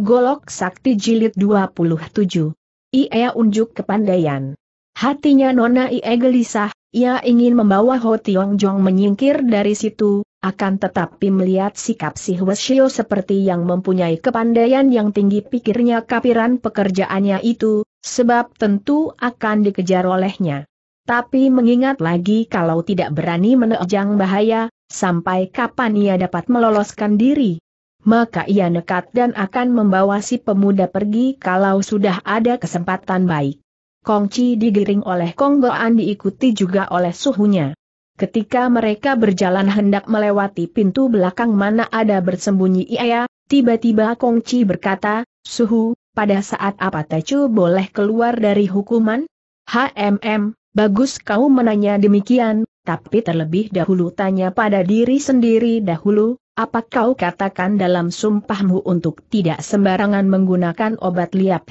Golok Sakti Jilid 27. Ia unjuk kepandaian. Hatinya Nona Ie gelisah, ia ingin membawa Ho Tiong Jong menyingkir dari situ, akan tetapi melihat sikap si Hwasyo seperti yang mempunyai kepandaian yang tinggi pikirnya kapiran pekerjaannya itu, sebab tentu akan dikejar olehnya. Tapi mengingat lagi kalau tidak berani menerjang bahaya, sampai kapan ia dapat meloloskan diri? maka ia nekat dan akan membawa si pemuda pergi kalau sudah ada kesempatan baik. Kongci digiring oleh Konggoan diikuti juga oleh suhunya. Ketika mereka berjalan hendak melewati pintu belakang mana ada bersembunyi Ia, tiba-tiba Kongci berkata, Suhu, pada saat apa Tecu boleh keluar dari hukuman? HMM, bagus kau menanya demikian, tapi terlebih dahulu tanya pada diri sendiri dahulu, apa kau katakan dalam sumpahmu untuk tidak sembarangan menggunakan obat liap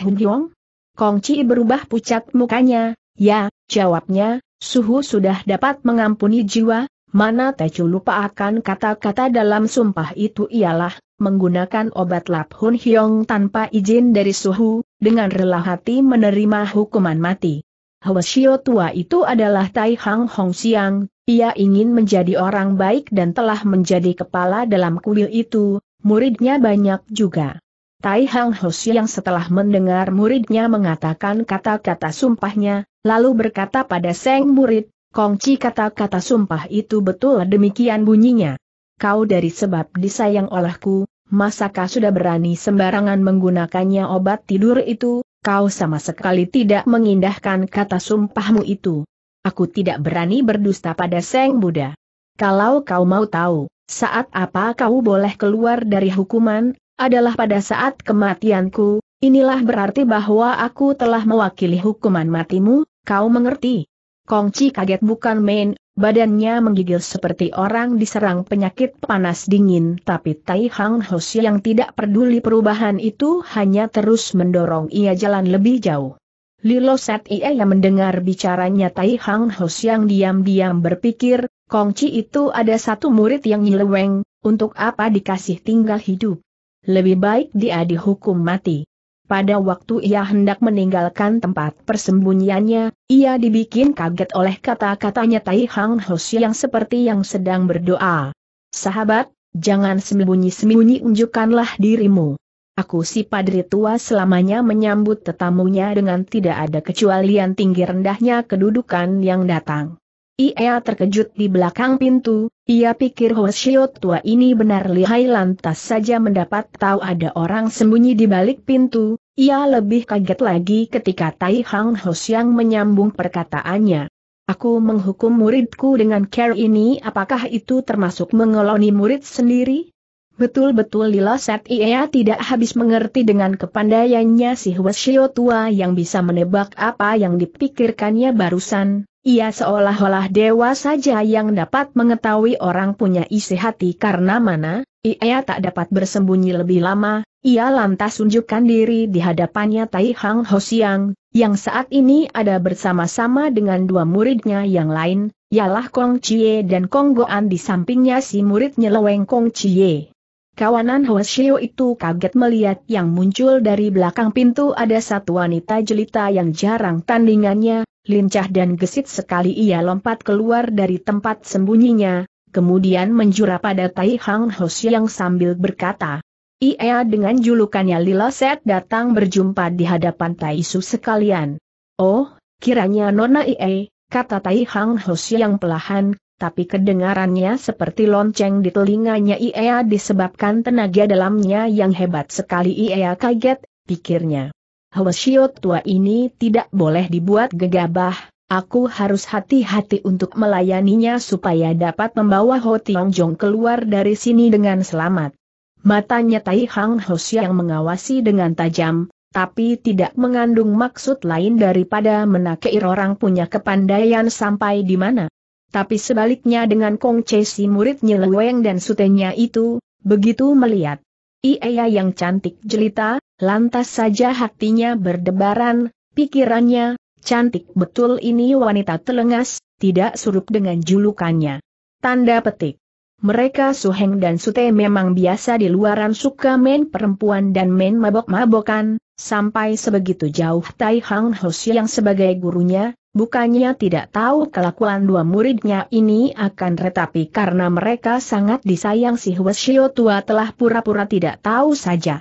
Kong Chi berubah pucat mukanya, ya, jawabnya, suhu sudah dapat mengampuni jiwa, mana Tecu lupa akan kata-kata dalam sumpah itu ialah, menggunakan obat lap Hun Hyong tanpa izin dari suhu, dengan rela hati menerima hukuman mati. Shio tua itu adalah Tai Hang Hong Siang, ia ingin menjadi orang baik dan telah menjadi kepala dalam kuil itu, muridnya banyak juga. Tai Hang Hong Siang setelah mendengar muridnya mengatakan kata-kata sumpahnya, lalu berkata pada Seng murid, Kongci kata-kata sumpah itu betul demikian bunyinya. Kau dari sebab disayang olehku, masakah sudah berani sembarangan menggunakannya obat tidur itu, kau sama sekali tidak mengindahkan kata sumpahmu itu. Aku tidak berani berdusta pada Seng Buddha. Kalau kau mau tahu, saat apa kau boleh keluar dari hukuman, adalah pada saat kematianku, inilah berarti bahwa aku telah mewakili hukuman matimu, kau mengerti? Kongci kaget bukan main, Badannya menggigil seperti orang diserang penyakit panas dingin tapi Tai Hang Hos yang tidak peduli perubahan itu hanya terus mendorong ia jalan lebih jauh. Lilo Set yang mendengar bicaranya Tai Hang Hos yang diam-diam berpikir, Kongci itu ada satu murid yang nyeleweng, untuk apa dikasih tinggal hidup? Lebih baik dia dihukum mati. Pada waktu ia hendak meninggalkan tempat persembunyiannya, ia dibikin kaget oleh kata-katanya Tai Hang Hoshi yang seperti yang sedang berdoa. Sahabat, jangan sembunyi-sembunyi unjukkanlah dirimu. Aku si padri tua selamanya menyambut tetamunya dengan tidak ada kecualian tinggi rendahnya kedudukan yang datang. Ia terkejut di belakang pintu, ia pikir Hoshio tua ini benar lihai lantas saja mendapat tahu ada orang sembunyi di balik pintu, ia lebih kaget lagi ketika Tai Hang Hos yang menyambung perkataannya. Aku menghukum muridku dengan care ini apakah itu termasuk mengeloni murid sendiri? Betul-betul Lilaset Ia tidak habis mengerti dengan kepandaiannya si Hoshio tua yang bisa menebak apa yang dipikirkannya barusan, ia seolah-olah dewa saja yang dapat mengetahui orang punya isi hati karena mana, ia tak dapat bersembunyi lebih lama, ia lantas tunjukkan diri di hadapannya Tai Hang Hosiang, yang saat ini ada bersama-sama dengan dua muridnya yang lain, ialah Kong Chie dan Kong Goan di sampingnya si muridnya nyeleweng Kong Chie. Kawanan Hoshio itu kaget melihat yang muncul dari belakang pintu ada satu wanita jelita yang jarang tandingannya, lincah dan gesit sekali ia lompat keluar dari tempat sembunyinya, kemudian menjura pada Tai Hang Hos yang sambil berkata, Ia dengan julukannya Lila Set datang berjumpa di hadapan Tai Su sekalian. Oh, kiranya Nona Ie, kata Tai Hang Hos yang pelahan, tapi kedengarannya seperti lonceng di telinganya Ia disebabkan tenaga dalamnya yang hebat sekali Ia kaget, pikirnya. Hwasyo tua ini tidak boleh dibuat gegabah, aku harus hati-hati untuk melayaninya supaya dapat membawa Ho Tiong Jong keluar dari sini dengan selamat. Matanya Tai Hang Hosya yang mengawasi dengan tajam, tapi tidak mengandung maksud lain daripada menakir orang punya kepandaian sampai di mana. Tapi sebaliknya dengan Kong Che si muridnya Leweng dan sutenya itu, begitu melihat. Ia yang cantik jelita, Lantas saja hatinya berdebaran, pikirannya, cantik betul ini wanita telengas, tidak surup dengan julukannya. Tanda petik. Mereka Suheng dan Sute memang biasa di luaran suka main perempuan dan main mabok-mabokan, sampai sebegitu jauh Tai Hang Hos yang sebagai gurunya, bukannya tidak tahu kelakuan dua muridnya ini akan retapi karena mereka sangat disayang si Hwasyo tua telah pura-pura tidak tahu saja.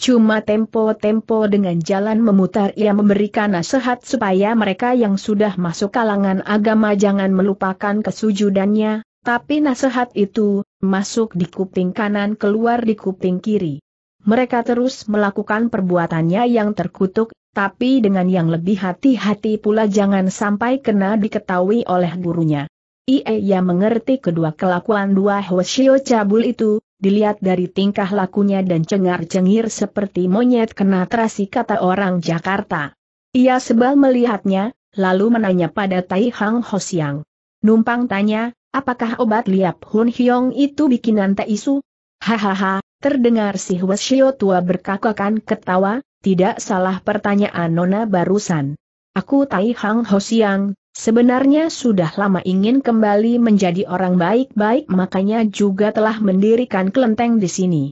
Cuma tempo-tempo dengan jalan memutar ia memberikan nasihat supaya mereka yang sudah masuk kalangan agama jangan melupakan kesujudannya, tapi nasihat itu, masuk di kuping kanan keluar di kuping kiri. Mereka terus melakukan perbuatannya yang terkutuk, tapi dengan yang lebih hati-hati pula jangan sampai kena diketahui oleh gurunya. ia mengerti kedua kelakuan dua Hoshio Cabul itu, Dilihat dari tingkah lakunya dan cengar-cengir seperti monyet kena terasi kata orang Jakarta. Ia sebal melihatnya, lalu menanya pada Tai Hang Ho Siang. Numpang tanya, apakah obat liap Hun Hyong itu bikinan Tai Su? Hahaha, terdengar si Shio tua berkakakan ketawa, tidak salah pertanyaan Nona barusan. Aku Tai Hang Ho Siang, Sebenarnya sudah lama ingin kembali menjadi orang baik-baik makanya juga telah mendirikan kelenteng di sini.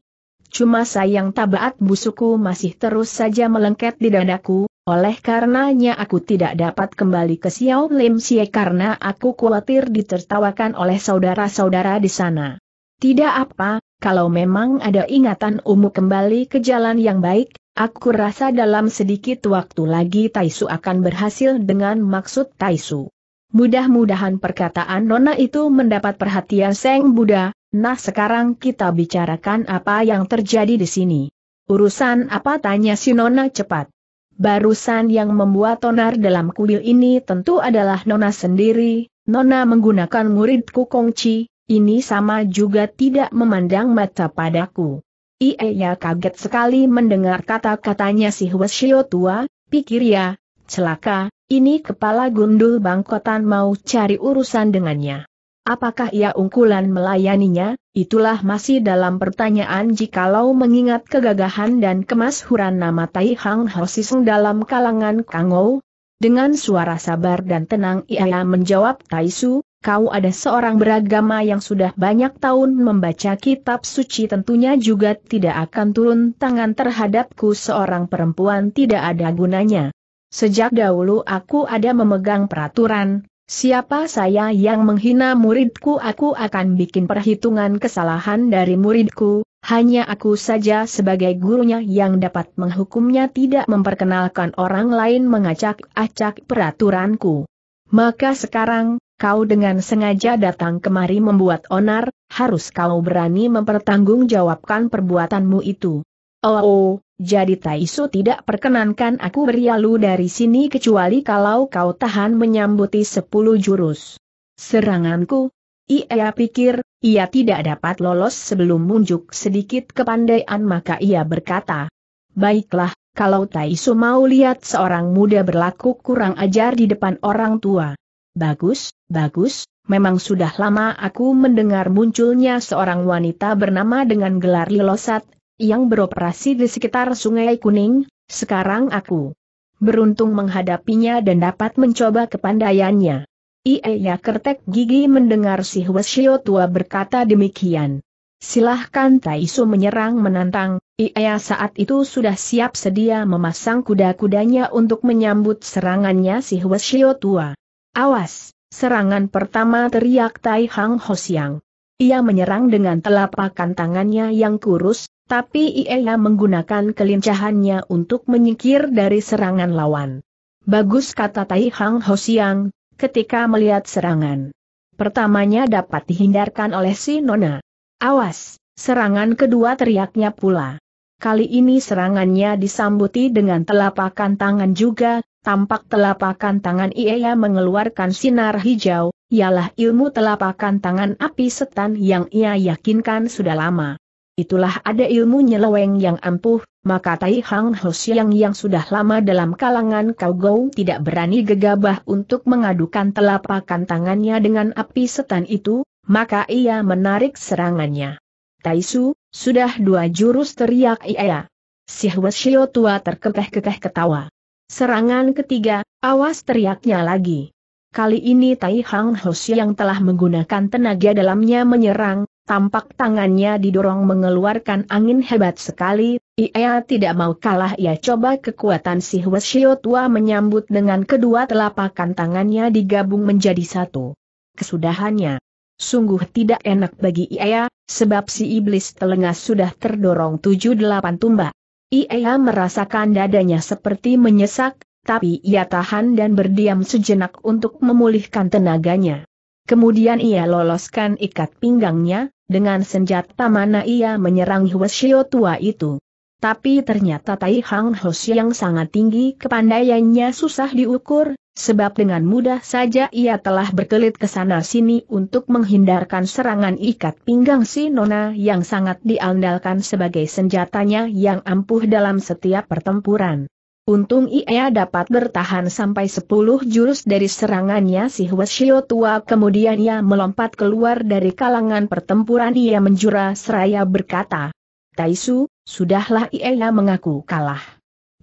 Cuma sayang tabaat busuku masih terus saja melengket di dadaku, oleh karenanya aku tidak dapat kembali ke Xiao Lim Xie karena aku khawatir ditertawakan oleh saudara-saudara di sana. Tidak apa, kalau memang ada ingatan umum kembali ke jalan yang baik, Aku rasa dalam sedikit waktu lagi Taisu akan berhasil dengan maksud Taisu. Mudah-mudahan perkataan Nona itu mendapat perhatian Seng Buddha, nah sekarang kita bicarakan apa yang terjadi di sini. Urusan apa tanya si Nona cepat. Barusan yang membuat tonar dalam kuil ini tentu adalah Nona sendiri, Nona menggunakan muridku Kongci, ini sama juga tidak memandang mata padaku. Ia ya, kaget sekali mendengar kata-katanya si Huesio tua, pikir ya, celaka, ini kepala gundul bangkotan mau cari urusan dengannya. Apakah ia ungkulan melayaninya, itulah masih dalam pertanyaan jikalau mengingat kegagahan dan kemasyhuran nama Tai Hang Hosiseng dalam kalangan Kangou. Dengan suara sabar dan tenang ia menjawab Taisu, kau ada seorang beragama yang sudah banyak tahun membaca kitab suci tentunya juga tidak akan turun tangan terhadapku seorang perempuan tidak ada gunanya. Sejak dahulu aku ada memegang peraturan, siapa saya yang menghina muridku aku akan bikin perhitungan kesalahan dari muridku, hanya aku saja sebagai gurunya yang dapat menghukumnya tidak memperkenalkan orang lain mengacak-acak peraturanku. Maka sekarang, kau dengan sengaja datang kemari membuat onar, harus kau berani mempertanggungjawabkan perbuatanmu itu. Oh, oh jadi Taisu tidak perkenankan aku berialu dari sini kecuali kalau kau tahan menyambuti sepuluh jurus. Seranganku? Ia pikir, ia tidak dapat lolos sebelum munjuk sedikit kepandaian maka ia berkata. Baiklah, kalau Taisu mau lihat seorang muda berlaku kurang ajar di depan orang tua. Bagus, bagus, memang sudah lama aku mendengar munculnya seorang wanita bernama dengan gelar Lilosat, yang beroperasi di sekitar Sungai Kuning, sekarang aku beruntung menghadapinya dan dapat mencoba kepandaiannya. Iya kertek gigi mendengar si Hwasyo tua berkata demikian. Silahkan Taisu menyerang menantang, ia saat itu sudah siap sedia memasang kuda-kudanya untuk menyambut serangannya si Huashio tua. Awas, serangan pertama teriak Tai Hang Hosiang. Ia menyerang dengan telapakan tangannya yang kurus, tapi ia menggunakan kelincahannya untuk menyingkir dari serangan lawan. Bagus kata Tai Hang Hosiang, ketika melihat serangan. Pertamanya dapat dihindarkan oleh si Nona. Awas, serangan kedua teriaknya pula. Kali ini serangannya disambuti dengan telapakan tangan juga, tampak telapakan tangan Ia mengeluarkan sinar hijau, ialah ilmu telapakan tangan api setan yang ia yakinkan sudah lama. Itulah ada ilmu nyeleweng yang ampuh, maka Tai Hang Ho yang sudah lama dalam kalangan Kau Gou tidak berani gegabah untuk mengadukan telapakan tangannya dengan api setan itu, maka ia menarik serangannya. Taisu, sudah dua jurus teriak iya. Si Hwasyo tua terketeh-keteh ketawa. Serangan ketiga, awas teriaknya lagi. Kali ini Tai Hang Hoshi yang telah menggunakan tenaga dalamnya menyerang, tampak tangannya didorong mengeluarkan angin hebat sekali, ia tidak mau kalah ia coba kekuatan si Hwasyo tua menyambut dengan kedua telapakan tangannya digabung menjadi satu. Kesudahannya, Sungguh tidak enak bagi Ia, sebab si iblis telengah sudah terdorong tujuh delapan tumbak. Ia merasakan dadanya seperti menyesak, tapi ia tahan dan berdiam sejenak untuk memulihkan tenaganya. Kemudian ia loloskan ikat pinggangnya, dengan senjata mana ia menyerang Hwasyo tua itu. Tapi ternyata Tai Hang Hos yang sangat tinggi kepandaiannya susah diukur, sebab dengan mudah saja ia telah berkelit ke sana-sini untuk menghindarkan serangan ikat pinggang si Nona yang sangat diandalkan sebagai senjatanya yang ampuh dalam setiap pertempuran. Untung ia dapat bertahan sampai 10 jurus dari serangannya si Huashio tua kemudian ia melompat keluar dari kalangan pertempuran ia menjura seraya berkata, Taisu, Sudahlah Ieya mengaku kalah.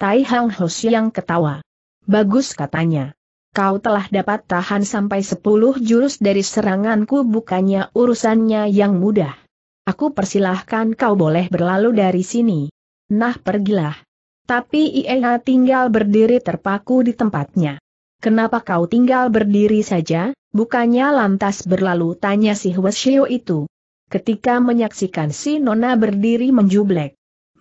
Tai Hang Ho yang ketawa. Bagus katanya. Kau telah dapat tahan sampai sepuluh jurus dari seranganku bukannya urusannya yang mudah. Aku persilahkan kau boleh berlalu dari sini. Nah pergilah. Tapi Ieya tinggal berdiri terpaku di tempatnya. Kenapa kau tinggal berdiri saja, bukannya lantas berlalu tanya si Hwasyo itu. Ketika menyaksikan si Nona berdiri menjublek,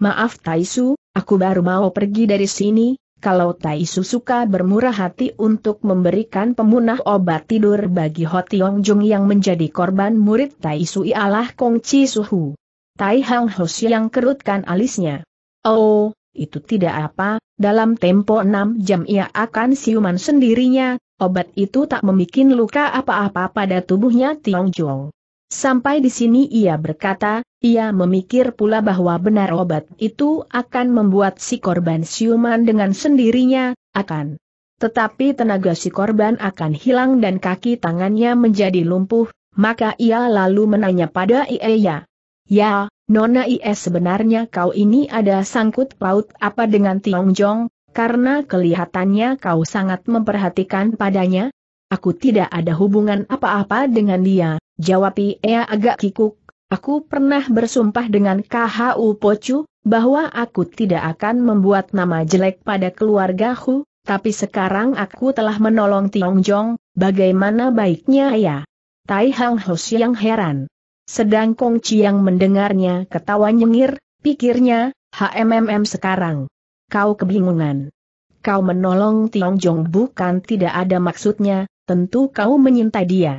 Maaf Taisu, aku baru mau pergi dari sini, kalau Taisu suka bermurah hati untuk memberikan pemunah obat tidur bagi Ho Tiong Jung yang menjadi korban murid Taisu ialah Kong Chi Suhu. Tai Hang Hos yang kerutkan alisnya. Oh, itu tidak apa, dalam tempo enam jam ia akan siuman sendirinya, obat itu tak membuat luka apa-apa pada tubuhnya Tiong Jung. Sampai di sini ia berkata, ia memikir pula bahwa benar obat itu akan membuat si korban siuman dengan sendirinya, akan. Tetapi tenaga si korban akan hilang dan kaki tangannya menjadi lumpuh, maka ia lalu menanya pada Ieya. Ya, Nona Ies sebenarnya kau ini ada sangkut paut apa dengan Tiong Jong, karena kelihatannya kau sangat memperhatikan padanya? Aku tidak ada hubungan apa-apa dengan dia, jawab Ieya agak kikuk, Aku pernah bersumpah dengan KHU Pocu, bahwa aku tidak akan membuat nama jelek pada keluarga Hu, tapi sekarang aku telah menolong Tiong Jong, bagaimana baiknya ya? Tai Hang Ho yang heran. Sedang Kong Chiang mendengarnya ketawa nyengir, pikirnya, HMMM sekarang. Kau kebingungan. Kau menolong Tiong Jong bukan tidak ada maksudnya, tentu kau menyintai dia.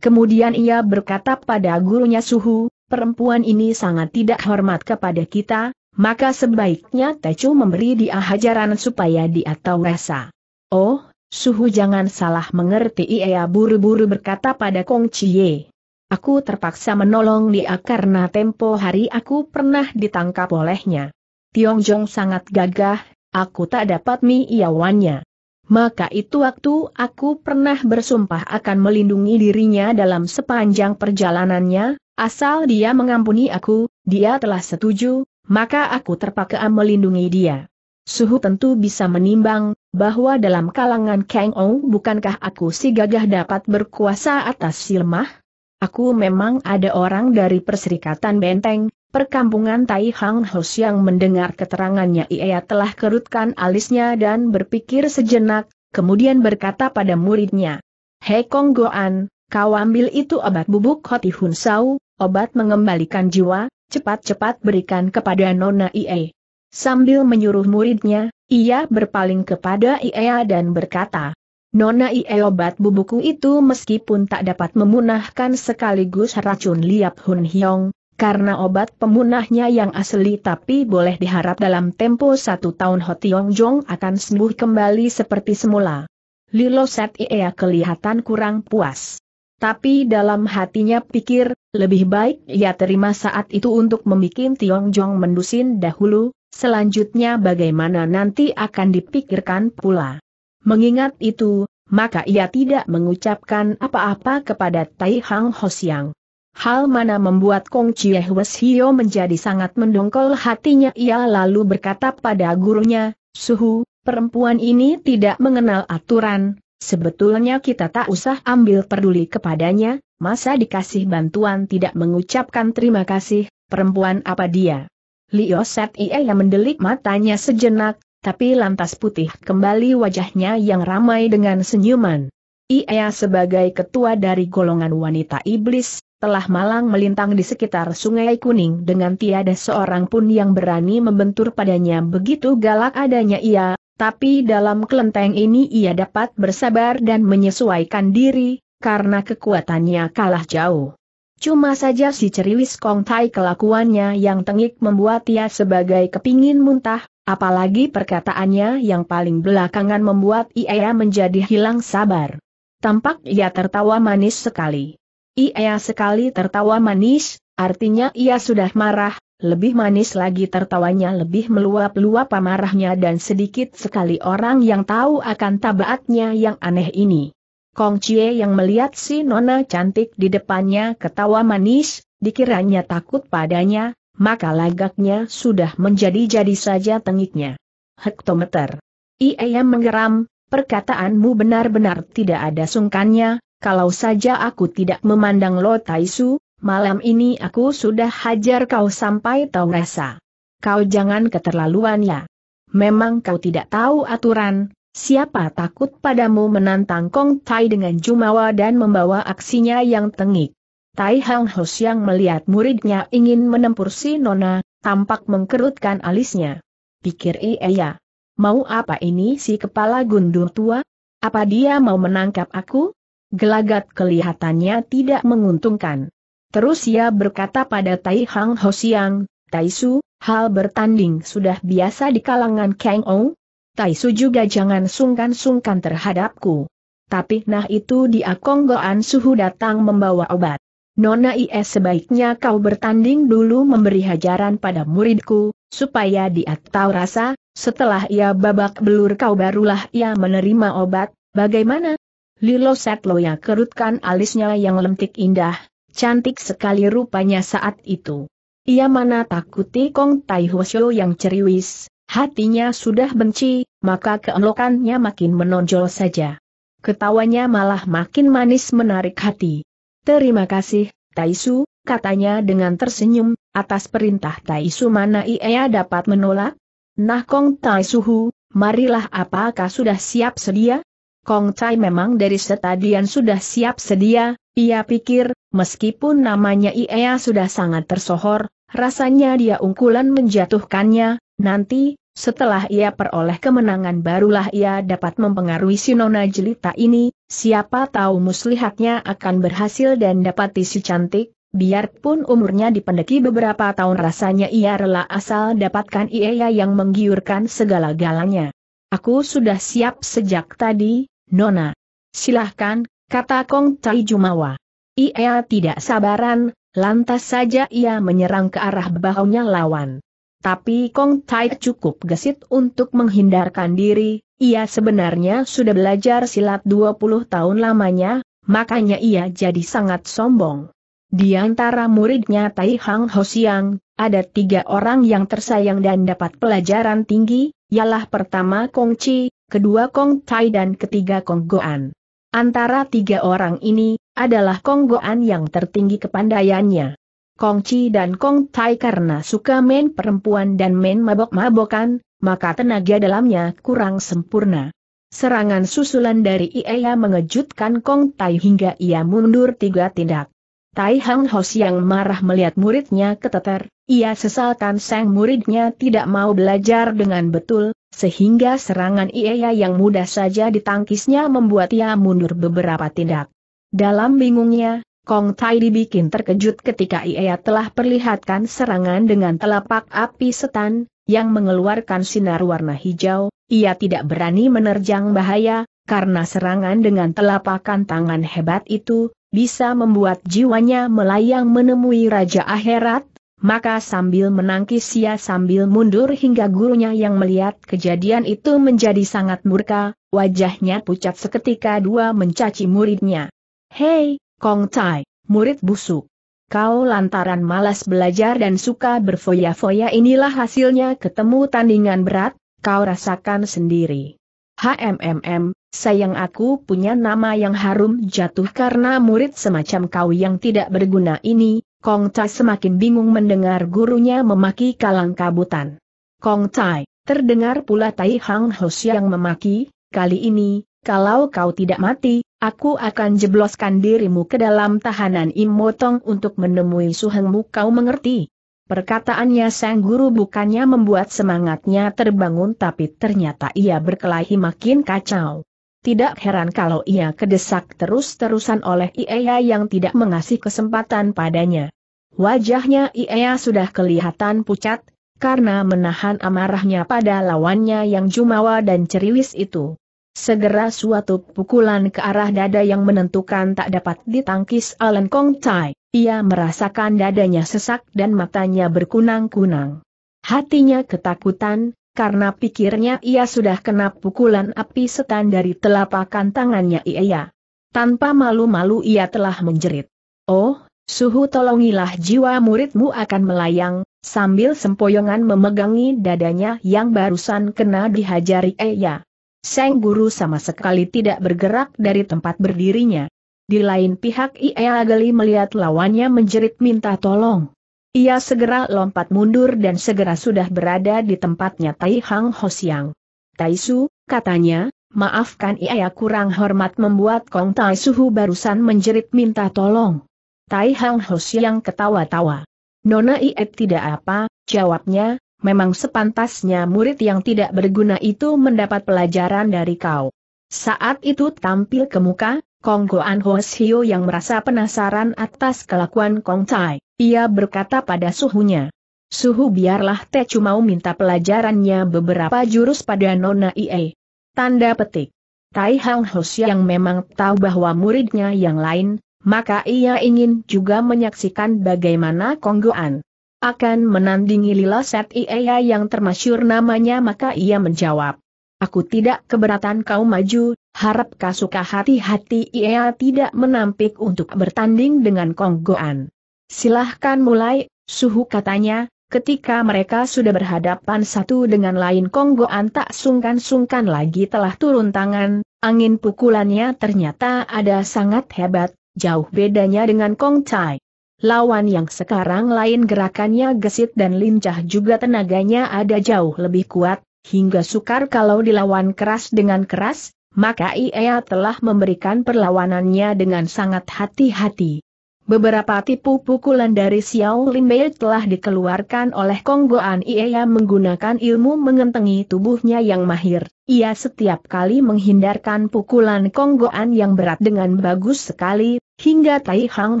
Kemudian ia berkata pada gurunya Suhu, perempuan ini sangat tidak hormat kepada kita, maka sebaiknya Tecu memberi dia hajaran supaya dia tahu rasa. Oh, Suhu jangan salah mengerti ia buru-buru berkata pada Kong Chie. Aku terpaksa menolong dia karena tempo hari aku pernah ditangkap olehnya. Tiong Jong sangat gagah, aku tak dapat miawannya. Maka itu waktu aku pernah bersumpah akan melindungi dirinya dalam sepanjang perjalanannya, Asal dia mengampuni aku, dia telah setuju, maka aku terpaksa melindungi dia. Suhu tentu bisa menimbang, bahwa dalam kalangan Kang Ou bukankah aku si gagah dapat berkuasa atas si lemah? Aku memang ada orang dari Perserikatan Benteng, perkampungan Tai Hang Hos yang mendengar keterangannya ia telah kerutkan alisnya dan berpikir sejenak, kemudian berkata pada muridnya, Hei Kong Goan, kau ambil itu obat bubuk Hoti Hun Sau, obat mengembalikan jiwa, cepat-cepat berikan kepada Nona Ie. Sambil menyuruh muridnya, ia berpaling kepada Ie dan berkata, Nona Ie obat bubuku itu meskipun tak dapat memunahkan sekaligus racun liap Hun Hyong, karena obat pemunahnya yang asli tapi boleh diharap dalam tempo satu tahun Ho Tiong Jong akan sembuh kembali seperti semula. Lilo Set kelihatan kurang puas. Tapi dalam hatinya pikir, lebih baik ia terima saat itu untuk membuat Jong mendusin dahulu, selanjutnya bagaimana nanti akan dipikirkan pula. Mengingat itu, maka ia tidak mengucapkan apa-apa kepada Tai Hang Hosiang. Hal mana membuat Kong Chieh Hwes Hio menjadi sangat mendongkol hatinya ia lalu berkata pada gurunya, Suhu, perempuan ini tidak mengenal aturan, Sebetulnya kita tak usah ambil peduli kepadanya, masa dikasih bantuan tidak mengucapkan terima kasih, perempuan apa dia? Lio Set yang mendelik matanya sejenak, tapi lantas putih kembali wajahnya yang ramai dengan senyuman. Ia sebagai ketua dari golongan wanita iblis, telah malang melintang di sekitar sungai kuning dengan tiada seorang pun yang berani membentur padanya begitu galak adanya ia, tapi dalam kelenteng ini ia dapat bersabar dan menyesuaikan diri, karena kekuatannya kalah jauh. Cuma saja si ceriwis Kong Tai kelakuannya yang tengik membuat ia sebagai kepingin muntah, apalagi perkataannya yang paling belakangan membuat ia menjadi hilang sabar. Tampak ia tertawa manis sekali. Ia sekali tertawa manis, artinya ia sudah marah, lebih manis lagi tertawanya lebih meluap-luap amarahnya dan sedikit sekali orang yang tahu akan tabaatnya yang aneh ini. Kong Chie yang melihat si nona cantik di depannya ketawa manis, dikiranya takut padanya, maka lagaknya sudah menjadi-jadi saja tengiknya. Hektometer. Ia menggeram, perkataanmu benar-benar tidak ada sungkannya, kalau saja aku tidak memandang Lo Taisu, malam ini aku sudah hajar kau sampai tahu rasa. Kau jangan keterlaluan ya. Memang kau tidak tahu aturan, siapa takut padamu menantang Kong Tai dengan jumawa dan membawa aksinya yang tengik. Tai Hang Hos yang melihat muridnya ingin menempur si Nona, tampak mengkerutkan alisnya. Pikir iya ya. Mau apa ini si kepala gundul tua? Apa dia mau menangkap aku? Gelagat kelihatannya tidak menguntungkan. Terus ia berkata pada Tai Hang Ho Siang, Tai Su, hal bertanding sudah biasa di kalangan Kang Ou. Tai Su juga jangan sungkan-sungkan terhadapku. Tapi nah itu di Akonggoan Suhu datang membawa obat. Nona IS sebaiknya kau bertanding dulu memberi hajaran pada muridku, supaya dia tahu rasa, setelah ia babak belur kau barulah ia menerima obat, bagaimana? Lilo Setloya kerutkan alisnya yang lentik indah, Cantik sekali rupanya saat itu. Ia mana takuti Kong Tai Hwasyo yang ceriwis, hatinya sudah benci, maka keelokannya makin menonjol saja. Ketawanya malah makin manis menarik hati. Terima kasih, Taisu, katanya dengan tersenyum, atas perintah Taisu mana ia dapat menolak? Nah Kong Tai Taisuhu, marilah apakah sudah siap sedia? Kong Tai memang dari setadian sudah siap sedia, ia pikir, meskipun namanya IEA sudah sangat tersohor, rasanya dia unggulan menjatuhkannya, nanti, setelah ia peroleh kemenangan barulah ia dapat mempengaruhi Sinona Jelita ini, siapa tahu muslihatnya akan berhasil dan dapat isi cantik, biarpun umurnya dipendeki beberapa tahun rasanya ia rela asal dapatkan IEA yang menggiurkan segala galanya. Aku sudah siap sejak tadi, Nona. Silahkan, kata Kong Tai Jumawa. Ia tidak sabaran, lantas saja ia menyerang ke arah bahunya lawan. Tapi Kong Tai cukup gesit untuk menghindarkan diri, ia sebenarnya sudah belajar silat 20 tahun lamanya, makanya ia jadi sangat sombong. Di antara muridnya Tai Hang Ho Siang, ada tiga orang yang tersayang dan dapat pelajaran tinggi, ialah pertama Kong Chi, kedua Kong Tai dan ketiga Kong Goan. Antara tiga orang ini, adalah Konggoan yang tertinggi kepandaiannya. Kong Chi dan Kong Tai karena suka main perempuan dan main mabok-mabokan, maka tenaga dalamnya kurang sempurna. Serangan susulan dari Ia mengejutkan Kong Tai hingga ia mundur tiga tindak. Tai Hang Hos yang marah melihat muridnya keteter, ia sesalkan sang muridnya tidak mau belajar dengan betul, sehingga serangan ia yang mudah saja ditangkisnya membuat ia mundur beberapa tindak. Dalam bingungnya, Kong Tai dibikin terkejut ketika ia telah perlihatkan serangan dengan telapak api setan, yang mengeluarkan sinar warna hijau, ia tidak berani menerjang bahaya, karena serangan dengan telapakan tangan hebat itu, bisa membuat jiwanya melayang menemui Raja Akhirat, maka sambil menangkis ia sambil mundur hingga gurunya yang melihat kejadian itu menjadi sangat murka, wajahnya pucat seketika dua mencaci muridnya. Hei, Kong Tai, murid busuk. Kau lantaran malas belajar dan suka berfoya-foya inilah hasilnya ketemu tandingan berat, kau rasakan sendiri. HMMM, sayang aku punya nama yang harum jatuh karena murid semacam kau yang tidak berguna ini, Kong Chai semakin bingung mendengar gurunya memaki kalang kabutan. Kong Chai, terdengar pula Tai Hang Hos yang memaki, kali ini, kalau kau tidak mati, aku akan jebloskan dirimu ke dalam tahanan imotong untuk menemui suhengmu kau mengerti. Perkataannya sang guru bukannya membuat semangatnya terbangun tapi ternyata ia berkelahi makin kacau. Tidak heran kalau ia kedesak terus-terusan oleh Iea yang tidak mengasih kesempatan padanya. Wajahnya Iea sudah kelihatan pucat, karena menahan amarahnya pada lawannya yang jumawa dan ceriwis itu. Segera suatu pukulan ke arah dada yang menentukan tak dapat ditangkis Alan Kong Tai. Ia merasakan dadanya sesak dan matanya berkunang-kunang. Hatinya ketakutan, karena pikirnya ia sudah kena pukulan api setan dari telapak tangannya ia. Tanpa malu-malu ia telah menjerit. Oh, suhu tolongilah jiwa muridmu akan melayang, sambil sempoyongan memegangi dadanya yang barusan kena dihajari ia. Seng guru sama sekali tidak bergerak dari tempat berdirinya. Di lain pihak Ia Geli melihat lawannya menjerit minta tolong. Ia segera lompat mundur dan segera sudah berada di tempatnya Tai Hang Hosiang. Tai Su, katanya, maafkan ia kurang hormat membuat Kong Tai Suhu barusan menjerit minta tolong. Tai Hang Hosiang ketawa-tawa. Nona Iet tidak apa, jawabnya, memang sepantasnya murid yang tidak berguna itu mendapat pelajaran dari kau. Saat itu tampil ke muka, Kong Goan Hos yang merasa penasaran atas kelakuan Kong Tai. Ia berkata pada suhunya. Suhu biarlah teh mau minta pelajarannya beberapa jurus pada Nona IE. Tanda petik. Tai Hang Hos yang memang tahu bahwa muridnya yang lain, maka ia ingin juga menyaksikan bagaimana Konggoan akan menandingi Lila Set Iea yang termasyur namanya maka ia menjawab. Aku tidak keberatan kau maju, harap kau suka hati-hati Iea tidak menampik untuk bertanding dengan Konggoan. Silahkan mulai, suhu katanya, ketika mereka sudah berhadapan satu dengan lain Konggoan tak sungkan-sungkan lagi telah turun tangan, angin pukulannya ternyata ada sangat hebat, jauh bedanya dengan Kong Chai. Lawan yang sekarang lain gerakannya gesit dan lincah juga tenaganya ada jauh lebih kuat, hingga sukar kalau dilawan keras dengan keras, maka Ia telah memberikan perlawanannya dengan sangat hati-hati. Beberapa tipu pukulan dari Xiao Lin Mei telah dikeluarkan oleh Konggoan Ia menggunakan ilmu mengentengi tubuhnya yang mahir. Ia setiap kali menghindarkan pukulan Konggoan yang berat dengan bagus sekali, hingga Tai Hang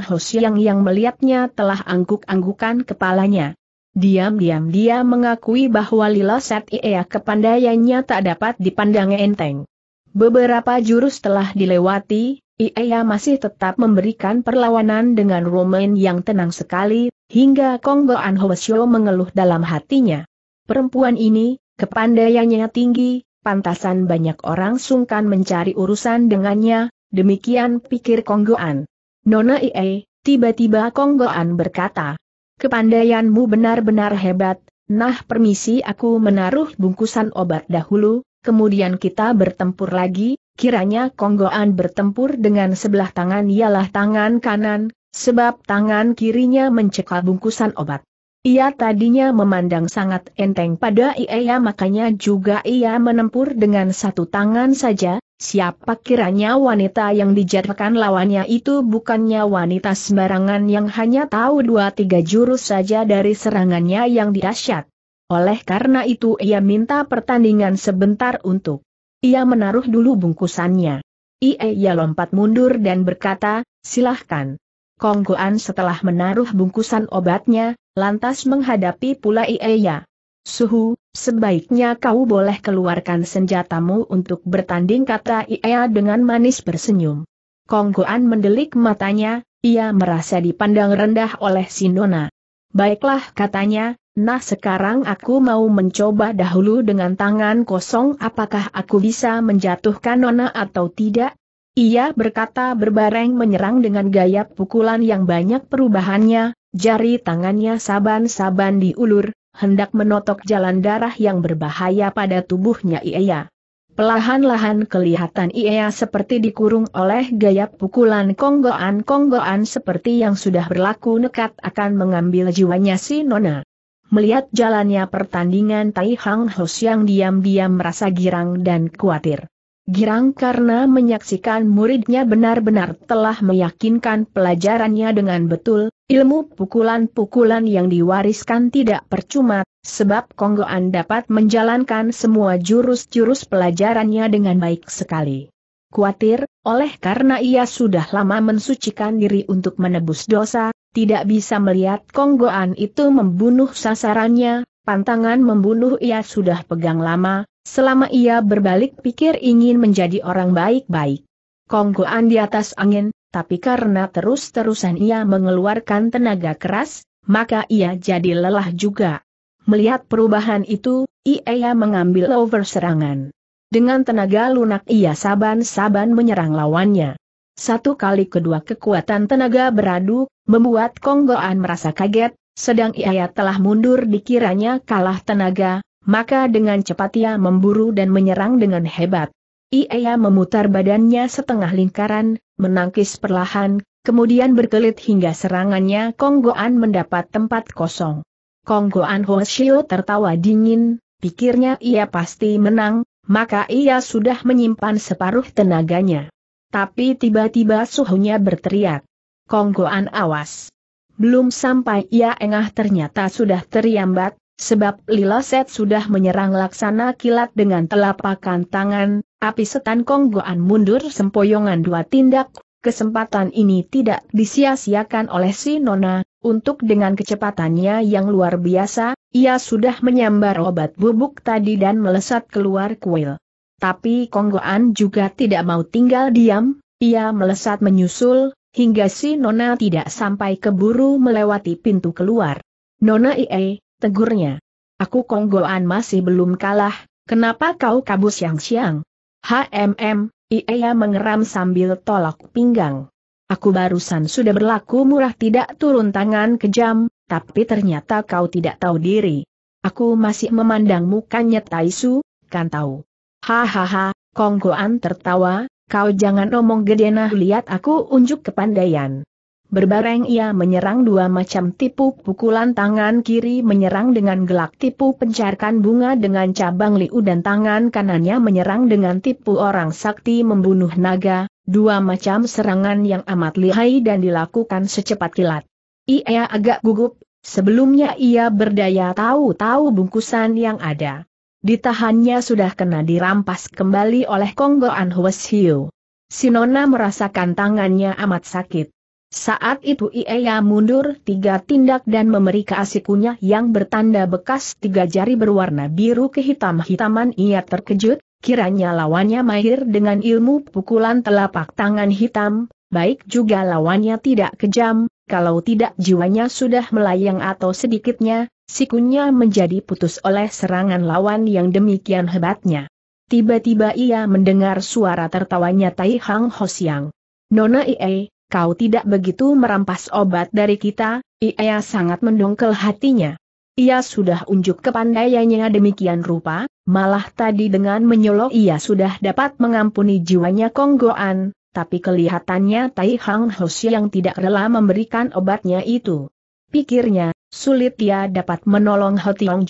Hoshiang yang melihatnya telah angguk-anggukan kepalanya. Diam-diam dia mengakui bahwa Lila Set Ia kepandaiannya tak dapat dipandang enteng. Beberapa jurus telah dilewati, ia masih tetap memberikan perlawanan dengan Roman yang tenang sekali, hingga Konggoan Anhoesyo mengeluh dalam hatinya. Perempuan ini, kepandaiannya tinggi, pantasan banyak orang sungkan mencari urusan dengannya, demikian pikir Konggoan. Nona Ie, tiba-tiba Konggoan berkata, kepandaianmu benar-benar hebat, nah permisi aku menaruh bungkusan obat dahulu, kemudian kita bertempur lagi, kiranya Konggoan bertempur dengan sebelah tangan ialah tangan kanan, sebab tangan kirinya mencekal bungkusan obat. Ia tadinya memandang sangat enteng pada Ia makanya juga ia menempur dengan satu tangan saja, siapa kiranya wanita yang dijadikan lawannya itu bukannya wanita sembarangan yang hanya tahu dua tiga jurus saja dari serangannya yang dirasyat. Oleh karena itu ia minta pertandingan sebentar untuk ia menaruh dulu bungkusannya. ia lompat mundur dan berkata, silahkan. Konggoan setelah menaruh bungkusan obatnya, lantas menghadapi pula Ia. Ya. Suhu, sebaiknya kau boleh keluarkan senjatamu untuk bertanding kata Ia dengan manis bersenyum. Konggoan mendelik matanya, ia merasa dipandang rendah oleh Sinona. Baiklah katanya, Nah sekarang aku mau mencoba dahulu dengan tangan kosong apakah aku bisa menjatuhkan Nona atau tidak? Ia berkata berbareng menyerang dengan gaya pukulan yang banyak perubahannya, jari tangannya saban-saban diulur, hendak menotok jalan darah yang berbahaya pada tubuhnya Ia. Pelahan-lahan kelihatan Ia seperti dikurung oleh gaya pukulan konggoan-konggoan seperti yang sudah berlaku nekat akan mengambil jiwanya si Nona. Melihat jalannya pertandingan Tai Hang Hos yang diam-diam merasa girang dan khawatir. Girang karena menyaksikan muridnya benar-benar telah meyakinkan pelajarannya dengan betul, ilmu pukulan-pukulan yang diwariskan tidak percuma, sebab Konggoan dapat menjalankan semua jurus-jurus pelajarannya dengan baik sekali. Kuatir, oleh karena ia sudah lama mensucikan diri untuk menebus dosa, tidak bisa melihat Konggoan itu membunuh sasarannya, pantangan membunuh ia sudah pegang lama, selama ia berbalik pikir ingin menjadi orang baik-baik. Konggoan di atas angin, tapi karena terus-terusan ia mengeluarkan tenaga keras, maka ia jadi lelah juga. Melihat perubahan itu, ia mengambil over serangan. Dengan tenaga lunak ia saban-saban menyerang lawannya. Satu kali kedua kekuatan tenaga beradu, membuat Konggoan merasa kaget, sedang ia telah mundur dikiranya kalah tenaga, maka dengan cepat ia memburu dan menyerang dengan hebat. Ia memutar badannya setengah lingkaran, menangkis perlahan, kemudian berkelit hingga serangannya Konggoan mendapat tempat kosong. Konggoan Hoshio tertawa dingin, pikirnya ia pasti menang, maka ia sudah menyimpan separuh tenaganya. Tapi tiba-tiba suhunya berteriak. Konggoan awas. Belum sampai ia engah ternyata sudah teriambat, sebab lila Liloset sudah menyerang laksana kilat dengan telapakan tangan, api setan Konggoan mundur sempoyongan dua tindak, kesempatan ini tidak disia-siakan oleh si Nona, untuk dengan kecepatannya yang luar biasa, ia sudah menyambar obat bubuk tadi dan melesat keluar kuil tapi Konggoan juga tidak mau tinggal diam, ia melesat menyusul, hingga si Nona tidak sampai keburu melewati pintu keluar. Nona Ie, tegurnya. Aku Konggoan masih belum kalah, kenapa kau kabus siang siang? HMM, Ie ya mengeram sambil tolak pinggang. Aku barusan sudah berlaku murah tidak turun tangan kejam, tapi ternyata kau tidak tahu diri. Aku masih memandang mukanya Taisu, kan tahu. Hahaha, Kongguan tertawa, kau jangan omong gede nah lihat aku unjuk kepandaian. Berbareng ia menyerang dua macam tipu pukulan tangan kiri menyerang dengan gelak tipu pencarkan bunga dengan cabang liu dan tangan kanannya menyerang dengan tipu orang sakti membunuh naga, dua macam serangan yang amat lihai dan dilakukan secepat kilat. Ia agak gugup, sebelumnya ia berdaya tahu-tahu bungkusan yang ada. Ditahannya sudah kena dirampas kembali oleh Konggoan An Sinona merasakan tangannya amat sakit. Saat itu ia mundur tiga tindak dan memeriksa asikunya yang bertanda bekas tiga jari berwarna biru kehitam-hitaman ia terkejut, kiranya lawannya mahir dengan ilmu pukulan telapak tangan hitam, baik juga lawannya tidak kejam, kalau tidak jiwanya sudah melayang atau sedikitnya, sikunya menjadi putus oleh serangan lawan yang demikian hebatnya. Tiba-tiba ia mendengar suara tertawanya Tai Hang Yang. Nona Ie, kau tidak begitu merampas obat dari kita, Ie sangat mendongkel hatinya. Ia sudah unjuk kepandaiannya demikian rupa, malah tadi dengan menyolok ia sudah dapat mengampuni jiwanya Kong Goan, tapi kelihatannya Tai Hang Hoshi yang tidak rela memberikan obatnya itu. Pikirnya, sulit ia dapat menolong Ho Tiong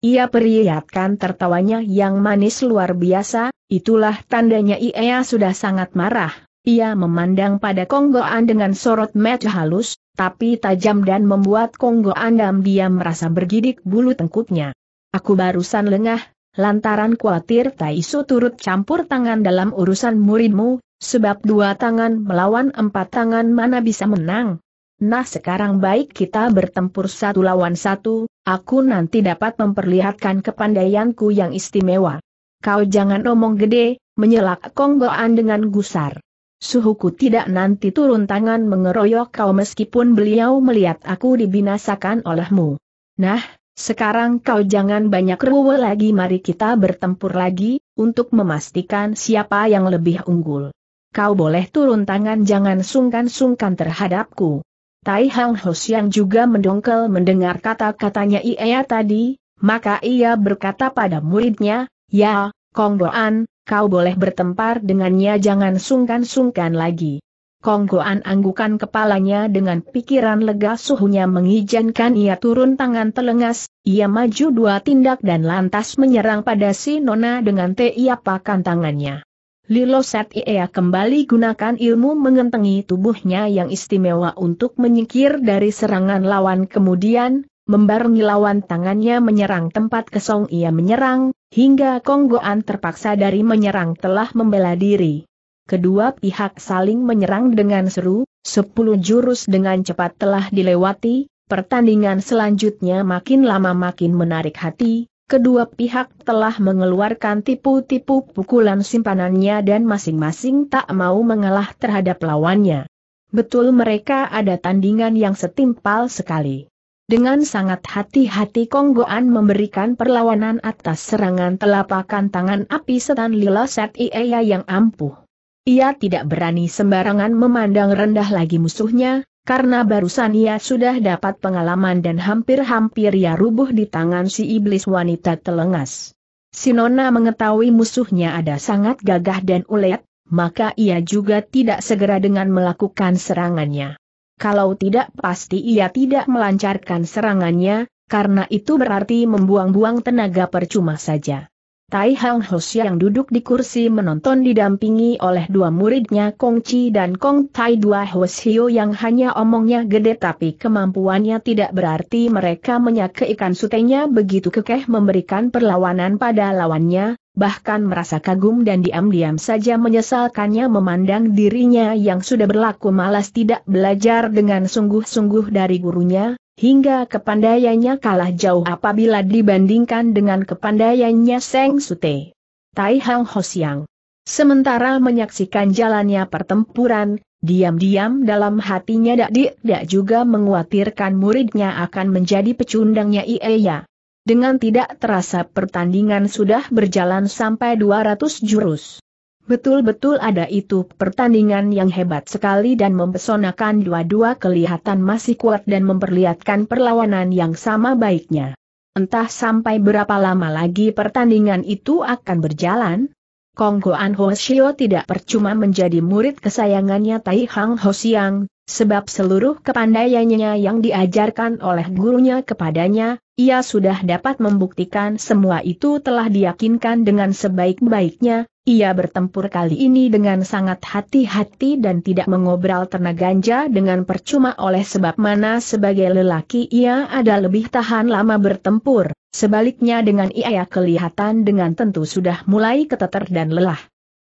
Ia perlihatkan tertawanya yang manis luar biasa, itulah tandanya ia sudah sangat marah. Ia memandang pada Konggoan dengan sorot mata halus, tapi tajam dan membuat Konggoan dalam diam merasa bergidik bulu tengkuknya. Aku barusan lengah, lantaran khawatir Tai Su turut campur tangan dalam urusan muridmu, Sebab dua tangan melawan empat tangan mana bisa menang? Nah sekarang baik kita bertempur satu lawan satu, aku nanti dapat memperlihatkan kepandaianku yang istimewa. Kau jangan omong gede, menyelak konggoan dengan gusar. Suhuku tidak nanti turun tangan mengeroyok kau meskipun beliau melihat aku dibinasakan olehmu. Nah, sekarang kau jangan banyak ruwe lagi mari kita bertempur lagi, untuk memastikan siapa yang lebih unggul kau boleh turun tangan jangan sungkan-sungkan terhadapku. Tai Hang Hos yang juga mendongkel mendengar kata-katanya Ia tadi, maka ia berkata pada muridnya, Ya, Goan, kau boleh bertempar dengannya jangan sungkan-sungkan lagi. Goan anggukan kepalanya dengan pikiran lega suhunya mengizinkan ia turun tangan telengas, ia maju dua tindak dan lantas menyerang pada si Nona dengan tiapakan tangannya. Lilo Set Ia kembali gunakan ilmu mengentengi tubuhnya yang istimewa untuk menyingkir dari serangan lawan kemudian, membarengi lawan tangannya menyerang tempat kesong ia menyerang, hingga Konggoan terpaksa dari menyerang telah membela diri. Kedua pihak saling menyerang dengan seru, sepuluh jurus dengan cepat telah dilewati, pertandingan selanjutnya makin lama makin menarik hati, Kedua pihak telah mengeluarkan tipu-tipu pukulan simpanannya dan masing-masing tak mau mengalah terhadap lawannya. Betul mereka ada tandingan yang setimpal sekali. Dengan sangat hati-hati Konggoan memberikan perlawanan atas serangan telapakan tangan api setan lila set Iea yang ampuh. Ia tidak berani sembarangan memandang rendah lagi musuhnya, karena barusan ia sudah dapat pengalaman dan hampir-hampir ia rubuh di tangan si iblis wanita telengas. Sinona mengetahui musuhnya ada sangat gagah dan ulet, maka ia juga tidak segera dengan melakukan serangannya. Kalau tidak pasti ia tidak melancarkan serangannya, karena itu berarti membuang-buang tenaga percuma saja. Tai Hang Hosya yang duduk di kursi menonton didampingi oleh dua muridnya Kong Chi dan Kong Tai Dua Hosio yang hanya omongnya gede tapi kemampuannya tidak berarti mereka ikan sutenya begitu kekeh memberikan perlawanan pada lawannya, bahkan merasa kagum dan diam-diam saja menyesalkannya memandang dirinya yang sudah berlaku malas tidak belajar dengan sungguh-sungguh dari gurunya, hingga kepandaiannya kalah jauh apabila dibandingkan dengan kepandaiannya Seng Sute. Tai Hang Hosiang. Sementara menyaksikan jalannya pertempuran, diam-diam dalam hatinya Dak Dak juga menguatirkan muridnya akan menjadi pecundangnya Ieya. Dengan tidak terasa pertandingan sudah berjalan sampai 200 jurus. Betul-betul ada itu pertandingan yang hebat sekali dan mempesonakan dua-dua kelihatan masih kuat dan memperlihatkan perlawanan yang sama baiknya. Entah sampai berapa lama lagi pertandingan itu akan berjalan? Konggo An Hoshio tidak percuma menjadi murid kesayangannya Tai Hang Hosiang, sebab seluruh kepandaiannya yang diajarkan oleh gurunya kepadanya, ia sudah dapat membuktikan semua itu telah diyakinkan dengan sebaik-baiknya, ia bertempur kali ini dengan sangat hati-hati dan tidak mengobral tenaga ganja dengan percuma oleh sebab mana sebagai lelaki ia ada lebih tahan lama bertempur, sebaliknya dengan ia kelihatan dengan tentu sudah mulai keteter dan lelah.